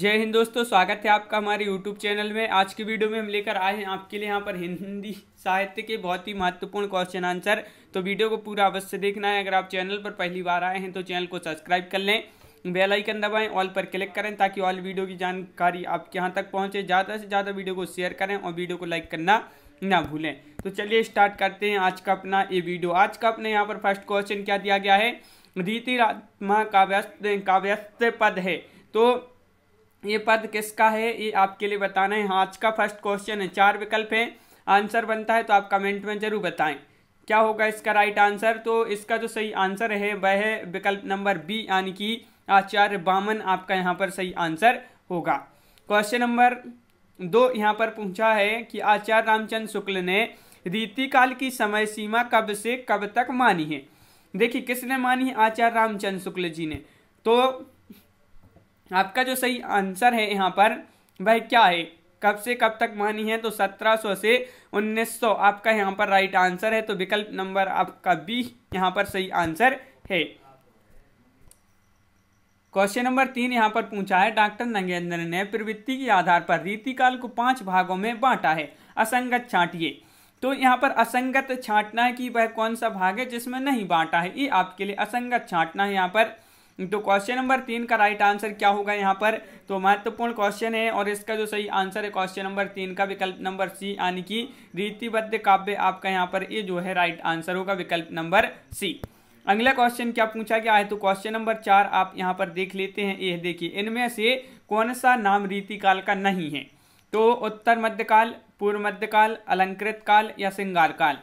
जय हिंद दोस्तों स्वागत है आपका हमारे YouTube चैनल में आज की वीडियो में हम लेकर आए हैं आपके लिए यहाँ पर हिंदी साहित्य के बहुत ही महत्वपूर्ण क्वेश्चन आंसर तो वीडियो को पूरा अवश्य देखना है अगर आप चैनल पर पहली बार आए हैं तो चैनल को सब्सक्राइब कर लें बेल आइकन दबाएं ऑल पर क्लिक करें ताकि ऑल वीडियो की जानकारी आपके यहाँ तक पहुँचे ज़्यादा से ज़्यादा वीडियो को शेयर करें और वीडियो को लाइक करना ना भूलें तो चलिए स्टार्ट करते हैं आज का अपना ये वीडियो आज का अपने यहाँ पर फर्स्ट क्वेश्चन क्या दिया गया है रीति रामा काव्यस्त काव्यस्त पद है तो ये पद किसका है ये आपके लिए बताना है हाँ आज का फर्स्ट क्वेश्चन है चार विकल्प है आंसर बनता है तो आप कमेंट में जरूर बताएं क्या होगा इसका राइट आंसर तो इसका जो सही आंसर है वह है विकल्प नंबर बी यानी कि आचार्य बामन आपका यहाँ पर सही आंसर होगा क्वेश्चन नंबर दो यहाँ पर पूछा है कि आचार्य रामचंद्र शुक्ल ने रीतिकाल की समय सीमा कब से कब तक मानी है देखिए किसने मानी है आचार्य रामचंद्र शुक्ल जी ने तो आपका जो सही आंसर है यहाँ पर वह क्या है कब से कब तक मानी है तो 1700 से 1900 आपका यहाँ पर राइट आंसर है तो विकल्प नंबर आपका बी यहाँ पर सही आंसर है क्वेश्चन नंबर तीन यहाँ पर पूछा है डॉक्टर नगेंद्र ने प्रवृत्ति के आधार पर रीतिकाल को पांच भागों में बांटा है असंगत छाटिए तो यहाँ पर असंगत छाटना है कि वह कौन सा भाग है जिसमें नहीं बांटा है ये आपके लिए असंगत छाटना है यहाँ पर तो क्वेश्चन नंबर तीन का राइट आंसर क्या होगा यहाँ पर तो महत्वपूर्ण क्वेश्चन है और इसका जो सही आंसर है क्वेश्चन नंबर तीन का विकल्प नंबर सी यानी कि रीतिबद्ध काव्य आपका यहाँ पर ये जो है राइट आंसर होगा विकल्प नंबर सी अगला क्वेश्चन क्या पूछा गया है तो क्वेश्चन नंबर चार आप यहाँ पर देख लेते हैं ये देखिए इनमें से कौन सा नाम रीतिकाल का नहीं है तो उत्तर मध्यकाल पूर्व मध्यकाल अलंकृत काल या श्रृंगार काल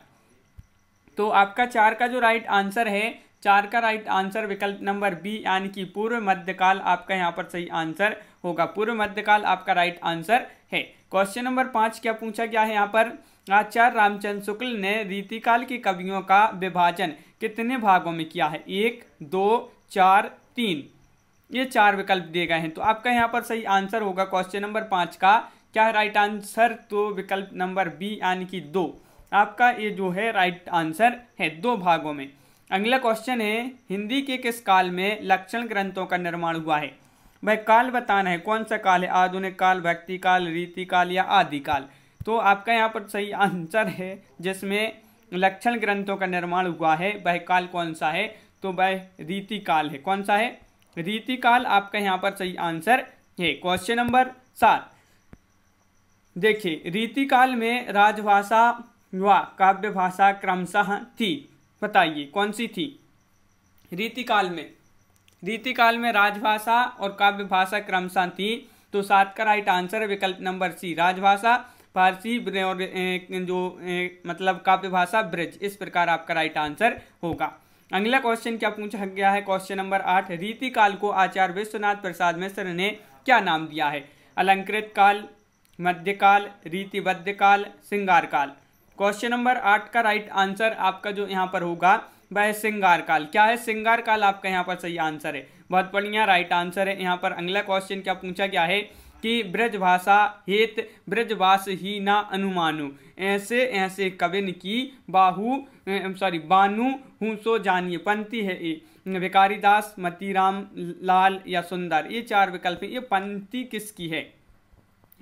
तो आपका चार का जो राइट आंसर है चार का राइट आंसर विकल्प नंबर बी यानी कि पूर्व मध्यकाल आपका यहाँ पर सही आंसर होगा पूर्व मध्यकाल आपका राइट आंसर है क्वेश्चन नंबर पाँच क्या पूछा गया है यहाँ पर आचार्य रामचंद्र शुक्ल ने रीतिकाल की कवियों का विभाजन कितने भागों में किया है एक दो चार तीन ये चार विकल्प दिए गए हैं तो आपका यहाँ पर सही आंसर होगा क्वेश्चन नंबर पाँच का क्या है राइट आंसर तो विकल्प नंबर बी यानी कि दो आपका ये जो है राइट आंसर है दो भागों में अगला क्वेश्चन है हिंदी के किस काल में लक्षण ग्रंथों का निर्माण हुआ है भाई काल बताना है कौन सा काल है आधुनिक काल व्यक्ति काल रीति काल या आदि काल तो आपका यहाँ पर सही आंसर है जिसमें लक्षण ग्रंथों का निर्माण हुआ है वह काल कौन सा है तो वह रीति काल है कौन सा है रीति काल आपका यहाँ पर सही आंसर है क्वेश्चन नंबर सात देखिए रीति काल में राजभाषा व काव्य भाषा क्रमशः थी बताइए कौन सी थी रीतिकाल में रीतिकाल में राजभाषा और काव्य भाषा क्रमशः थी तो सात का राइट आंसर है विकल्प नंबर सी राजभाषा फारसी और जो मतलब काव्य भाषा ब्रज इस प्रकार आपका राइट आंसर होगा अगला क्वेश्चन क्या पूछा गया है क्वेश्चन नंबर आठ रीतिकाल को आचार्य विश्वनाथ प्रसाद मिश्र ने क्या नाम दिया है अलंकृत काल मध्यकाल रीतिबद्ध काल श्रृंगार काल क्वेश्चन नंबर आठ का राइट आंसर आपका जो यहाँ पर होगा वह है सिंगार काल क्या है सिंगार काल आपका यहाँ पर सही आंसर है बहुत बढ़िया राइट आंसर है यहाँ पर अगला क्वेश्चन क्या पूछा गया है कि ब्रजभाषा हेत ब्रजवास ही ना अनुमानु ऐसे ऐसे कविन की बाहु सॉरी बानु हूँ सो जानिए पंक्ति है ये भिकारी दास मतीराम लाल या सुंदर ये चार विकल्प ये पंक्ति किसकी है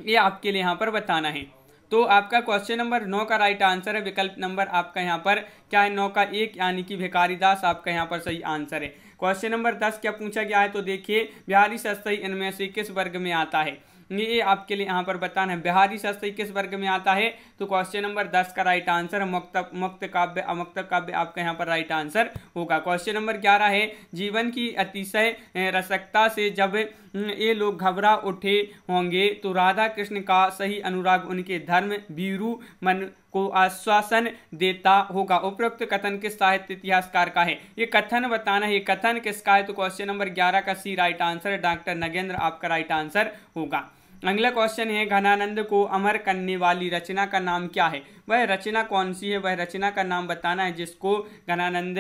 ये आपके लिए यहाँ पर बताना है तो आपका क्वेश्चन नंबर नौ का राइट आंसर है विकल्प नंबर आपका यहाँ पर क्या है नौ का एक यानी कि भिकारी दास आपका यहाँ पर सही आंसर है क्वेश्चन नंबर दस क्या पूछा गया है तो देखिए बिहारी सस्तई इनमें से किस वर्ग में आता है ये आपके लिए यहाँ पर बताना है बिहारी शास्त्र किस वर्ग में आता है तो क्वेश्चन नंबर दस का राइट आंसर मुक्त मुक्त काव्य अमुक्त काव्य आपका यहाँ पर राइट आंसर होगा क्वेश्चन नंबर ग्यारह है जीवन की अतिशय रसकता से जब ये लोग घबरा उठे होंगे तो राधा कृष्ण का सही अनुराग उनके धर्म वीरू मन को आश्वासन देता होगा उपरोक्त कथन किस साहित्य इतिहासकार का है ये कथन बताना है कथन किसका है तो क्वेश्चन नंबर ग्यारह का C right answer doctor Nagendra आपका राइट आंसर होगा अगला क्वेश्चन है घनानंद को अमर करने वाली रचना का नाम क्या है वह रचना कौन सी है वह रचना का नाम बताना है जिसको घनानंद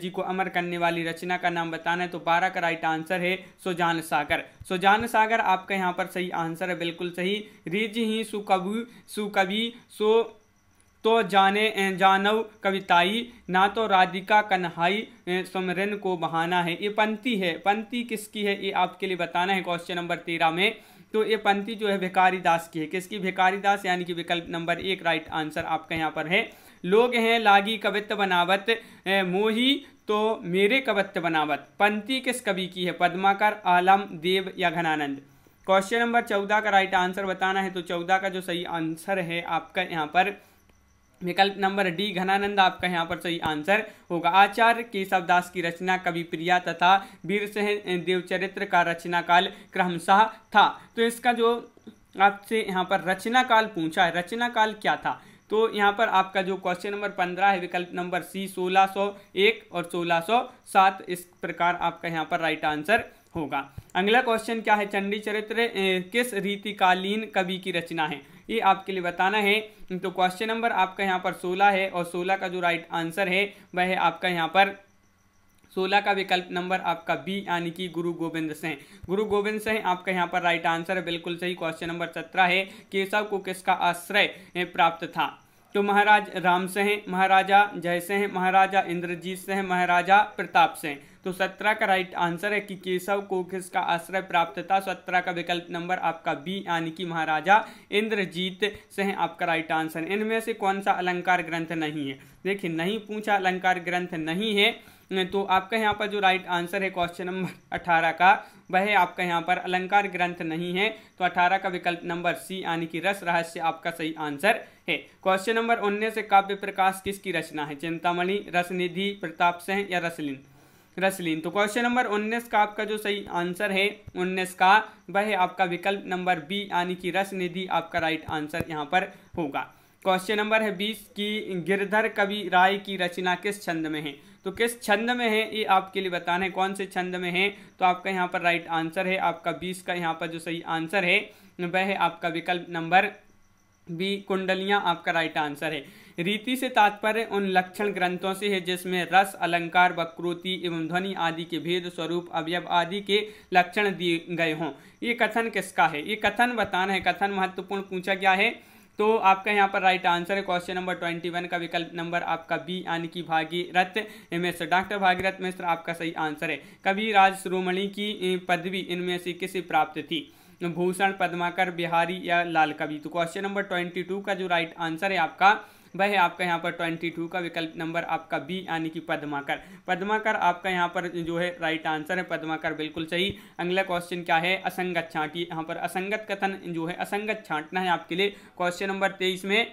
जी को अमर करने वाली रचना का नाम बताना है तो बारह का राइट आंसर है सुजान सागर सुजान सागर आपका यहाँ पर सही आंसर है बिल्कुल सही रिज ही सुकवि सुकवि सो तो जाने जानव कविताई ना तो राधिका कन्हाई समरन को बहाना है ये पंक्ति है पंक्ति किसकी है ये आपके लिए बताना है क्वेश्चन नंबर तेरह में तो ये पंक्ति जो है भिकारी दास की है किसकी भिकारी दास यानी कि विकल्प नंबर एक राइट आंसर आपका यहाँ पर है लोग हैं लागी कवित्त बनावत मोही तो मेरे कवित्त बनावत पंक्ति किस कवि की है पद्माकर आलम देव या घनानंद क्वेश्चन नंबर चौदह का राइट आंसर बताना है तो चौदह का जो सही आंसर है आपका यहाँ पर विकल्प नंबर डी घनानंद आपका यहाँ पर सही आंसर होगा आचार्य केशव दास की रचना कवि प्रिया तथा वीर देवचरित्र का रचना काल क्रमशः था तो इसका जो आपसे यहाँ पर रचना काल पूछा है रचना काल क्या था तो यहाँ पर आपका जो क्वेश्चन नंबर पंद्रह है विकल्प नंबर सी सोलह सौ एक और सोलह सौ सात इस प्रकार आपका यहाँ पर राइट आंसर होगा अगला क्वेश्चन क्या है चंडी चरित्र किस रीतिकालीन कवि की रचना है ये आपके लिए बताना है तो क्वेश्चन नंबर आपका यहाँ पर सोलह है और सोलह का जो राइट आंसर है वह है आपका यहाँ पर सोलह का विकल्प नंबर आपका बी यानी कि गुरु गोविंद सिंह गुरु गोविंद सिंह आपका यहाँ पर राइट आंसर है बिल्कुल सही क्वेश्चन नंबर सत्रह है केशव को किसका आश्रय प्राप्त था तो महाराज राम से हैं महाराजा जय से हैं महाराजा इंद्रजीत से हैं महाराजा प्रताप से हैं तो सत्रह का राइट आंसर है कि केशव को किसका आश्रय प्राप्त था सत्रह का विकल्प नंबर आपका बी यानी कि महाराजा इंद्रजीत से आपका राइट आंसर इनमें से कौन सा अलंकार ग्रंथ नहीं है देखिए नहीं पूछा अलंकार ग्रंथ नहीं है तो आपका यहाँ पर जो राइट आंसर है क्वेश्चन नंबर अठारह का वह है आपका यहाँ पर अलंकार ग्रंथ नहीं है तो अठारह का विकल्प नंबर सी यानी कि रस रहस्य आपका सही आंसर है क्वेश्चन नंबर उन्नीस से काव्य प्रकाश किसकी रचना है चिंतामणि रसनिधि प्रताप सिंह या रसलिन रसलीन तो क्वेश्चन नंबर उन्नीस का आपका जो सही आंसर है उन्नीस का वह आपका विकल्प नंबर बी यानी कि रस निधि आपका राइट आंसर यहाँ पर होगा क्वेश्चन नंबर है बीस की गिरधर कवि राय की रचना किस छंद में है तो किस छंद में है ये आपके लिए बताना है कौन से छंद में है तो आपका यहाँ पर राइट आंसर है आपका बीस का यहाँ पर जो सही आंसर है वह आपका विकल्प नंबर बी कुंडलियां आपका राइट आंसर है रीति से तात्पर्य उन लक्षण ग्रंथों से है जिसमें रस अलंकार वक्रोति एवं ध्वनि आदि के भेद स्वरूप अवयव आदि के लक्षण दिए गए हों ये कथन किसका है ये कथन बताना है कथन महत्वपूर्ण पूछा गया है तो आपका यहाँ पर राइट आंसर है क्वेश्चन नंबर ट्वेंटी वन का विकल्प नंबर आपका बी यानी कि भागीरथ मिश्र डॉक्टर भागीरथ मिश्र आपका सही आंसर है कभी राज श्रोमणी की पदवी इनमें से किसे प्राप्त थी भूषण पद्माकर बिहारी या लाल कवि तो क्वेश्चन नंबर ट्वेंटी टू का जो राइट आंसर है आपका वह है आपका यहाँ पर ट्वेंटी टू का विकल्प नंबर आपका बी यानी कि पद्माकर पद्माकर आपका यहाँ पर जो है राइट आंसर है पद्माकर बिल्कुल सही अगला क्वेश्चन क्या है असंगत छाँटी यहाँ पर असंगत कथन जो है असंगत छाँटना है आपके लिए क्वेश्चन नंबर तेईस में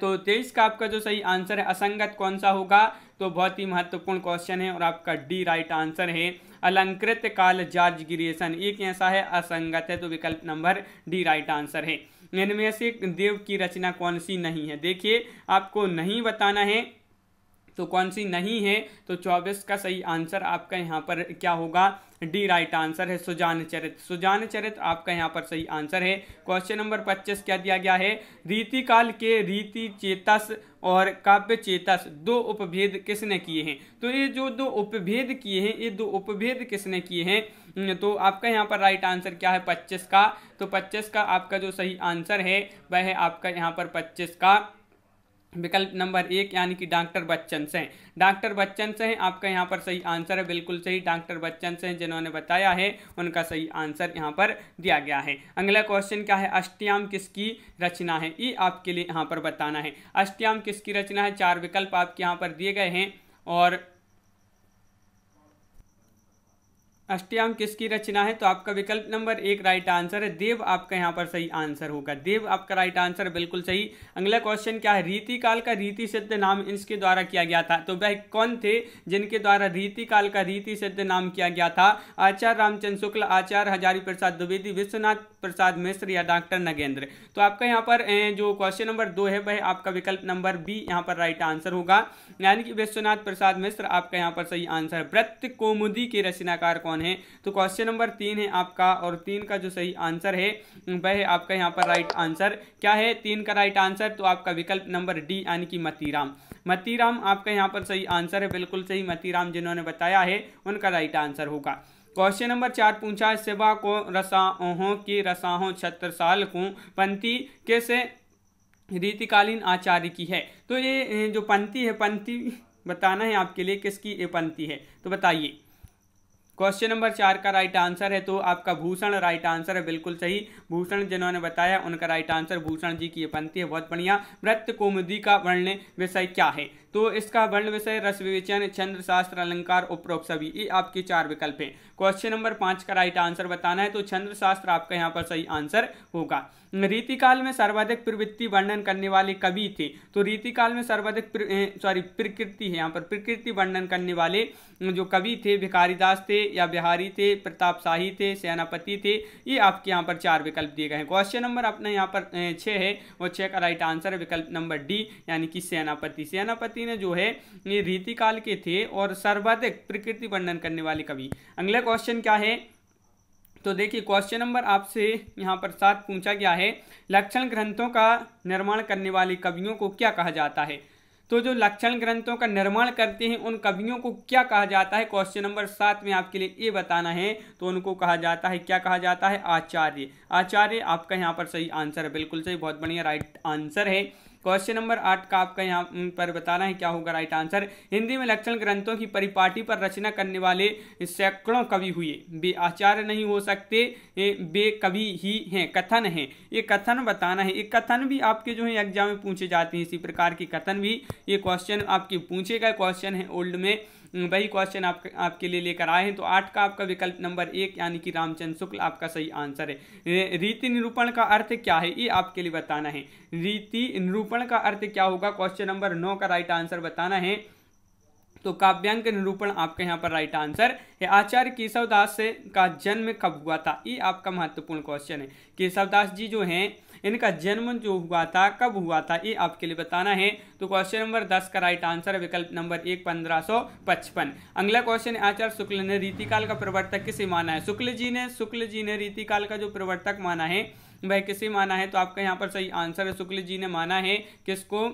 तो तेईस का आपका जो सही आंसर है असंगत कौन सा होगा तो बहुत ही महत्वपूर्ण क्वेश्चन है और आपका डी राइट आंसर है अलंकृत काल जार्ज जार्जगिरेशन ये कैसा है असंगत है तो विकल्प नंबर डी राइट आंसर है इनमें से देव की रचना कौन सी नहीं है देखिए आपको नहीं बताना है तो कौन सी नहीं है तो चौबीस का सही आंसर आपका यहाँ पर क्या होगा डी राइट आंसर है सुजान चरित सुजान चरित आपका यहाँ पर सही आंसर है क्वेश्चन नंबर पच्चीस क्या दिया गया है रीतिकाल के रीति चेतस और काव्य चेतस दो उपभेद किसने किए हैं तो ये जो दो उपभेद किए हैं ये दो उपभेद किसने किए हैं तो आपका यहाँ पर राइट आंसर क्या है पच्चीस का तो पच्चीस का आपका जो सही आंसर है वह है आपका यहाँ पर पच्चीस का विकल्प नंबर एक यानी कि डॉक्टर बच्चन से डॉक्टर बच्चन से आपका यहाँ पर सही आंसर है बिल्कुल सही डॉक्टर बच्चन से जिन्होंने बताया है उनका सही आंसर यहाँ पर दिया गया है अगला क्वेश्चन क्या है अष्टयाम किसकी रचना है ये आपके लिए यहाँ पर बताना है अष्टयाम किसकी रचना है चार विकल्प आपके यहाँ पर दिए गए हैं और अष्टयाम किसकी रचना है तो आपका विकल्प नंबर एक राइट आंसर है देव आपका यहाँ पर सही आंसर होगा देव आपका राइट आंसर बिल्कुल सही अगला क्वेश्चन क्या है रीति काल का रीति सिद्ध नाम इसके द्वारा किया गया था तो वह कौन थे जिनके द्वारा रीति काल का रीति सिद्ध नाम किया गया था आचार्य रामचंद्र शुक्ल आचार्य हजारी प्रसाद द्विवेदी विश्वनाथ प्रसाद मिश्र या डॉक्टर नगेंद्र तो आपका यहाँ पर जो क्वेश्चन नंबर दो है वह आपका विकल्प नंबर बी यहाँ पर राइट आंसर होगा यानी कि विश्वनाथ प्रसाद मिश्र आपका यहाँ पर सही आंसर है व्रत कोमुदी के रचनाकार कौन कौन है तो क्वेश्चन नंबर तीन है आपका और तीन का जो सही आंसर है वह है आपका यहाँ पर राइट आंसर क्या है तीन का राइट आंसर तो आपका विकल्प नंबर डी यानी कि मतीराम मतीराम आपका यहाँ पर सही आंसर है बिल्कुल सही मतीराम जिन्होंने बताया है उनका राइट आंसर होगा क्वेश्चन नंबर चार पूछा है सेवा को रसाहों की रसाहों साल को पंथी कैसे रीतिकालीन आचार्य की है तो ये जो पंथी है पंथी बताना है आपके लिए किसकी ये पंथी है तो बताइए क्वेश्चन नंबर चार का राइट आंसर है तो आपका भूषण राइट आंसर है बिल्कुल सही भूषण जिन्होंने बताया उनका राइट आंसर भूषण जी की यह पंक्ति है बहुत बढ़िया वृत्त कुमदी का वर्ण विषय क्या है तो इसका वर्ण विषय रस विवेचन छंद्र शास्त्र अलंकार उपरोक्त सभी ये आपके चार विकल्प हैं क्वेश्चन नंबर पांच का राइट आंसर बताना है तो छंद्र शास्त्र आपका यहाँ पर सही आंसर होगा रीतिकाल में सर्वाधिक प्रवृत्ति वर्णन करने वाले कवि थे तो रीतिकाल में सर्वाधिक सॉरी प्रकृति है यहाँ पर प्रकृति वर्णन करने वाले जो कवि थे भिखारीदास थे या बिहारी थे प्रताप शाही थे सेनापति थे ये आपके यहाँ पर चार विकल्प दिए गए हैं क्वेश्चन नंबर अपना यहाँ पर छः है और छः का राइट आंसर विकल्प नंबर डी यानी कि सेनापति सेनापति भारती ने जो है ये रीतिकाल के थे और सर्वाधिक प्रकृति वर्णन करने वाले कवि अगला क्वेश्चन क्या है तो देखिए क्वेश्चन नंबर आपसे यहाँ पर सात पूछा गया है लक्षण ग्रंथों का निर्माण करने वाले कवियों को क्या कहा जाता है तो जो लक्षण ग्रंथों का निर्माण करते हैं उन कवियों को क्या कहा जाता है क्वेश्चन नंबर सात में आपके लिए ये बताना है तो उनको कहा जाता है क्या कहा जाता है आचार्य आचार्य आपका यहाँ पर सही आंसर है बिल्कुल सही बहुत बढ़िया राइट आंसर है क्वेश्चन नंबर आठ का आपका यहाँ पर बताना है क्या होगा राइट आंसर हिंदी में लक्षण ग्रंथों की परिपाटी पर रचना करने वाले सैकड़ों कवि हुए वे आचार्य नहीं हो सकते वे कवि ही हैं कथन है ये कथन बताना है ये कथन भी आपके जो है एग्जाम में पूछे जाते हैं इसी प्रकार के कथन भी ये क्वेश्चन आपके पूछे गए क्वेश्चन है ओल्ड में वही क्वेश्चन आप, आपके लिए लेकर आए हैं तो आठ का आपका विकल्प नंबर एक यानी कि रामचंद्र शुक्ल आपका सही आंसर है रीति निरूपण का अर्थ क्या है ये आपके लिए बताना है रीति निरूपण का अर्थ क्या होगा क्वेश्चन नंबर नौ का राइट आंसर बताना है तो काव्यांग निरूपण आपके यहाँ पर राइट आंसर है आचार्य केशवदास का जन्म कब हुआ था ये आपका महत्वपूर्ण क्वेश्चन है केशवदास जी जो हैं इनका जन्म जो हुआ था कब हुआ था ये आपके लिए बताना है तो क्वेश्चन नंबर दस का राइट आंसर विकल्प नंबर एक पंद्रह सौ पचपन अगला क्वेश्चन आचार्य शुक्ल ने रीतिकाल का प्रवर्तक किसे माना है शुक्ल जी ने शुक्ल जी ने रीतिकाल का जो प्रवर्तक माना है वह किसे माना है तो आपका यहाँ पर सही आंसर है शुक्ल जी ने माना है किसको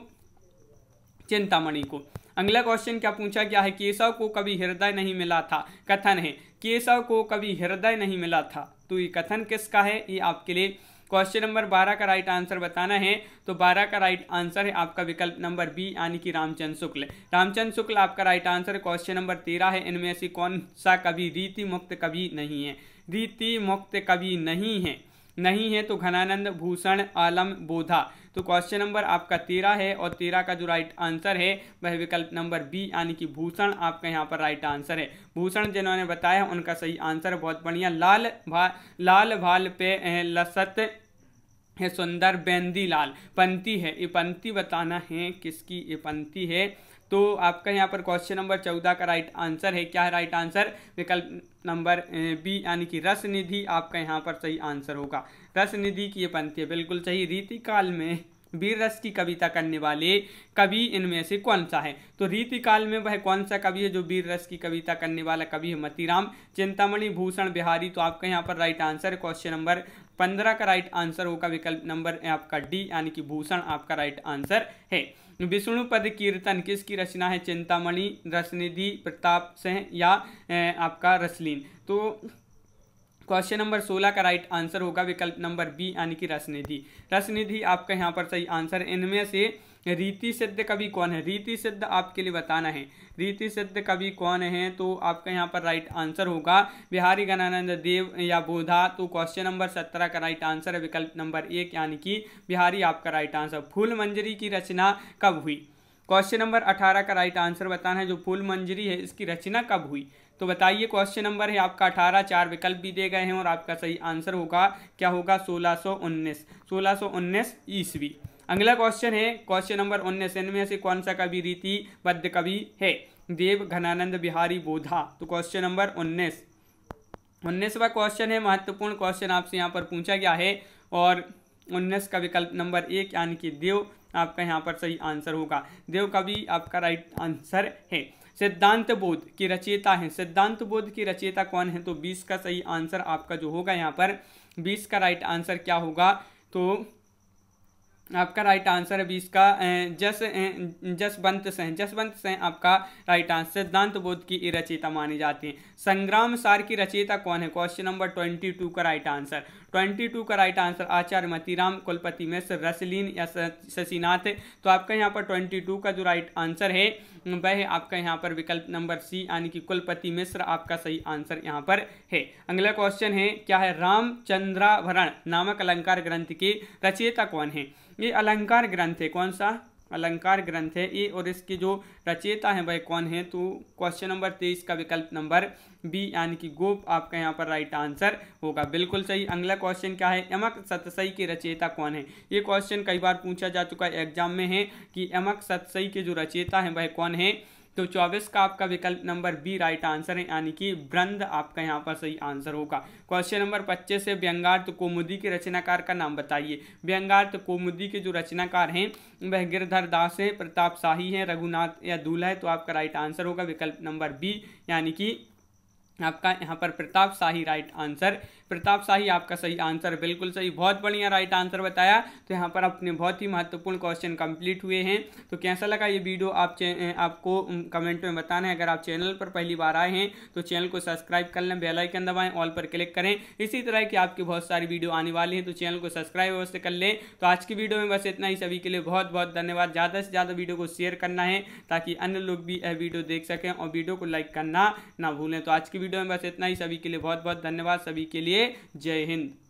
चिंतामणि को अगला क्वेश्चन क्या पूछा गया है केशव को कभी हृदय नहीं मिला था कथन है केशव को कभी हृदय नहीं मिला था तो ये कथन किसका है ये आपके लिए क्वेश्चन नंबर बारह का राइट आंसर बताना है तो बारह का राइट आंसर है आपका विकल्प नंबर बी यानी कि रामचंद्र शुक्ल रामचंद्र शुक्ल आपका राइट आंसर क्वेश्चन नंबर तेरह है इनमें से कौन सा कभी रीति मुक्त कवि नहीं है रीति मुक्त कवि नहीं है नहीं है तो घनानंद भूषण आलम बोधा तो क्वेश्चन नंबर आपका तेरह है और तेरह का जो राइट आंसर है वह विकल्प नंबर बी यानी कि भूषण आपका यहाँ पर राइट आंसर है भूषण जिन्होंने बताया उनका सही आंसर बहुत बढ़िया लाल भा लाल भाल पे लसत है सुंदर बेंदी लाल पंक्ति है ये पंक्ति बताना है किसकी ये पंक्ति है तो आपका यहाँ पर क्वेश्चन नंबर चौदह का राइट आंसर है क्या है राइट आंसर विकल्प नंबर बी यानी कि रस निधि आपका यहाँ पर सही आंसर होगा रस निधि की ये पंक्ति है बिल्कुल सही रीतिकाल में वीर रस की कविता करने वाले कवि इनमें से कौन सा है तो रीतिकाल में वह कौन सा कवि है जो वीर रस की कविता करने वाला कवि है मतीराम चिंतामणि भूषण बिहारी तो आपका यहाँ पर राइट आंसर क्वेश्चन नंबर पंद्रह का राइट आंसर होगा विकल्प नंबर आपका डी यानी कि भूषण आपका राइट आंसर है विष्णुपद कीर्तन किसकी रचना है चिंतामणि रसनिधि प्रताप सिंह या आपका रसलीन तो क्वेश्चन नंबर सोलह का राइट आंसर होगा विकल्प नंबर बी यानी कि रसनिधि रसनिधि आपका यहाँ पर सही आंसर इनमें से रीति सिद्ध कवि कौन है रीति सिद्ध आपके लिए बताना है रीति सिद्ध कवि कौन है तो आपका यहाँ पर राइट आंसर होगा बिहारी गणानंद देव या बोधा तो क्वेश्चन नंबर सत्रह का राइट आंसर है विकल्प नंबर एक यानी कि बिहारी आपका राइट आंसर फूल मंजरी की रचना कब हुई क्वेश्चन नंबर अठारह का राइट आंसर बताना है जो फूल मंजरी है इसकी रचना कब हुई तो बताइए क्वेश्चन नंबर है आपका अठारह चार विकल्प भी दे गए हैं और आपका सही आंसर होगा क्या होगा सोलह सौ उन्नीस सोलह सौ उन्नीस ईस्वी अगला क्वेश्चन है क्वेश्चन नंबर उन्नीस इनमें से कौन सा कवि रीति बद्ध कवि है देव घनानंद बिहारी बोधा तो क्वेश्चन नंबर उन्नीस उन्नीसवा क्वेश्चन है महत्वपूर्ण क्वेश्चन आपसे यहाँ पर पूछा गया है और उन्नीस का विकल्प नंबर एक यानी कि देव आपका यहाँ पर सही आंसर होगा देव कवि आपका राइट आंसर है सिद्धांत बोध की रचयिता है सिद्धांत बोध की रचयिता कौन है तो बीस का सही आंसर आपका जो होगा यहाँ पर बीस का राइट आंसर क्या होगा तो आपका राइट आंसर है बीस का जस जसवंत सह जसवंत सह आपका राइट आंसर सिद्धांत बोध की रचयिता मानी जाती है संग्राम सार की रचयिता कौन है क्वेश्चन नंबर ट्वेंटी टू का राइट आंसर ट्वेंटी टू का राइट आंसर आचार्य मतीराम कुलपति में रसलीन या शशिनाथ तो आपका यहाँ पर ट्वेंटी टू का जो राइट आंसर है वह आपका यहाँ पर विकल्प नंबर सी यानी कि कुलपति मिश्र आपका सही आंसर यहाँ पर है अगला क्वेश्चन है क्या है रामचंद्राभरण नामक अलंकार ग्रंथ के रचयिता कौन है ये अलंकार ग्रंथ है कौन सा अलंकार ग्रंथ है ये और इसकी जो रचयिता है वह कौन है तो क्वेश्चन नंबर तेईस का विकल्प नंबर बी यानी कि गोप आपका यहाँ पर राइट आंसर होगा बिल्कुल सही अगला क्वेश्चन क्या है यमक सतसई की रचयिता कौन है ये क्वेश्चन कई बार पूछा जा चुका है एग्जाम में है कि यमक सतसई के जो रचयिता है वह कौन है तो चौबीस का आपका विकल्प नंबर बी राइट आंसर है यानी कि ब्रंद आपका यहाँ पर सही आंसर होगा क्वेश्चन नंबर पच्चीस है व्यंगार्थ कोमुदी के रचनाकार का नाम बताइए व्यंगार्थ कोमुदी के जो रचनाकार हैं वह गिरधर दास हैं प्रताप शाही हैं रघुनाथ या दूल्हा है तो आपका राइट आंसर होगा विकल्प नंबर बी यानी कि आपका यहाँ पर प्रताप शाही राइट आंसर प्रताप शाही आपका सही आंसर बिल्कुल सही बहुत बढ़िया राइट आंसर बताया तो यहाँ पर अपने बहुत ही महत्वपूर्ण क्वेश्चन कंप्लीट हुए हैं तो कैसा लगा ये वीडियो आप आपको कमेंट में बताना है अगर आप चैनल पर पहली बार आए हैं तो चैनल को सब्सक्राइब कर लें बेलाइकन दबाएं ऑल पर क्लिक करें इसी तरह की आपकी बहुत सारी वीडियो आने वाली हैं तो चैनल को सब्सक्राइब अवश्य कर लें तो आज की वीडियो में बस इतना ही सभी के लिए बहुत बहुत धन्यवाद ज़्यादा से ज़्यादा वीडियो को शेयर करना है ताकि अन्य लोग भी यह वीडियो देख सकें और वीडियो को लाइक करना ना भूलें तो आज की वीडियो में बस इतना ही सभी के लिए बहुत बहुत धन्यवाद सभी के लिए जय हिंद